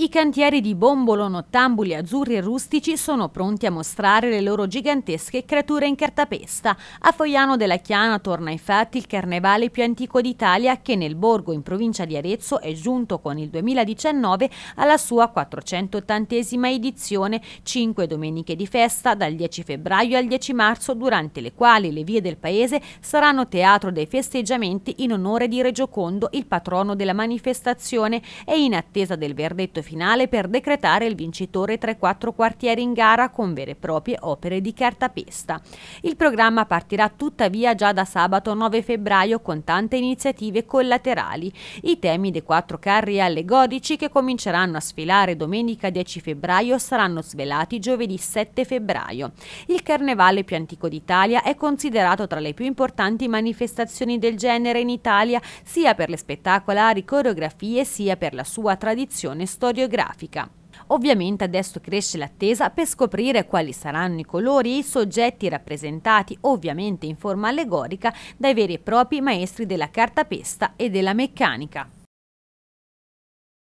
I cantieri di Bombolo, Nottambuli, Azzurri e Rustici sono pronti a mostrare le loro gigantesche creature in cartapesta. A Foiano della Chiana torna infatti il carnevale più antico d'Italia che nel Borgo in provincia di Arezzo è giunto con il 2019 alla sua 480esima edizione, 5 domeniche di festa dal 10 febbraio al 10 marzo durante le quali le vie del paese saranno teatro dei festeggiamenti in onore di Regiocondo, il patrono della manifestazione e in attesa del verdetto finale per decretare il vincitore tra i quattro quartieri in gara con vere e proprie opere di cartapesta. Il programma partirà tuttavia già da sabato 9 febbraio con tante iniziative collaterali. I temi dei quattro carri allegorici che cominceranno a sfilare domenica 10 febbraio saranno svelati giovedì 7 febbraio. Il carnevale più antico d'Italia è considerato tra le più importanti manifestazioni del genere in Italia, sia per le spettacolari coreografie sia per la sua tradizione storica storiografica. Ovviamente adesso cresce l'attesa per scoprire quali saranno i colori e i soggetti rappresentati, ovviamente in forma allegorica, dai veri e propri maestri della cartapesta e della meccanica.